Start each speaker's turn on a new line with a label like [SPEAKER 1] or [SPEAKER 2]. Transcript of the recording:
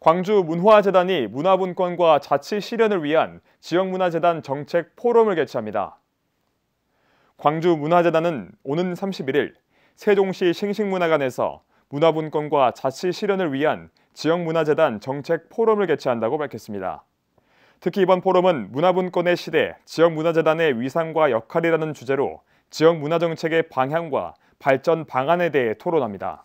[SPEAKER 1] 광주 문화재단이 문화분권과 자치 실현을 위한 지역문화재단 정책 포럼을 개최합니다. 광주 문화재단은 오는 31일 세종시 싱싱문화관에서 문화분권과 자치 실현을 위한 지역문화재단 정책 포럼을 개최한다고 밝혔습니다. 특히 이번 포럼은 문화분권의 시대, 지역문화재단의 위상과 역할이라는 주제로 지역문화정책의 방향과 발전 방안에 대해 토론합니다.